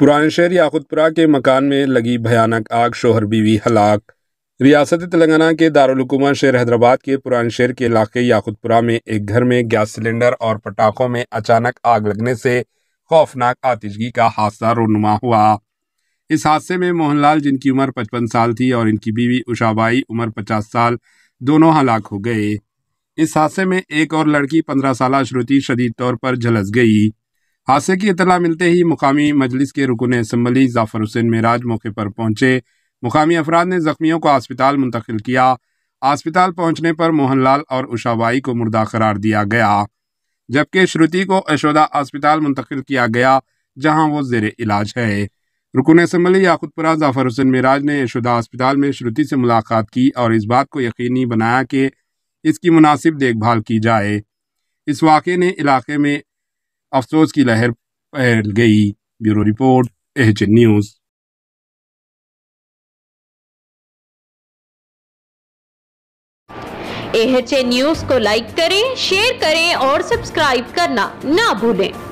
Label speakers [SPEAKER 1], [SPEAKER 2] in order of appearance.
[SPEAKER 1] पुराने शहर याकुतपुरा के मकान में लगी भयानक आग शोहर बीवी हलाक रियासत तेलंगाना के दारकूमा शहर हैदराबाद के पुराने शहर के इलाके याकुतपुरा में एक घर में गैस सिलेंडर और पटाखों में अचानक आग लगने से खौफनाक आतिशगी का हादसा रोनुमा हुआ इस हादसे में मोहनलाल जिनकी उम्र पचपन साल थी और इनकी बीवी उषाबाई उम्र पचास साल दोनों हलाक हो गए इस हादसे में एक और लड़की पंद्रह साल श्रुति शदीद तौर पर झलस गई हादसे की इतला मिलते ही मुकामी मजलिस के रुकन इसम्बली जाफर हुसैन मराज मौके पर पहुंचे मुकामी अफराद ने जख्मियों को अस्पताल मुंतकिल किया अस्पताल पहुंचने पर मोहनलाल और उषाबाई को मुर्दा करार दिया गया जबकि श्रुति को यशोदा अस्पताल मुंतकिल किया गया जहां वो जेर इलाज है रुकन इसम्बली याकुतपुरा जाफर हुसैन मराज ने यशोदा अस्पताल में श्रुति से मुलाकात की और इस बात को यकीनी बनाया कि इसकी मुनासिब देखभाल की जाए इस वाक़े ने इलाके में अफसोस की लहर फैल गई bureau report H News H News को लाइक करें शेयर करें और सब्सक्राइब करना ना भूलें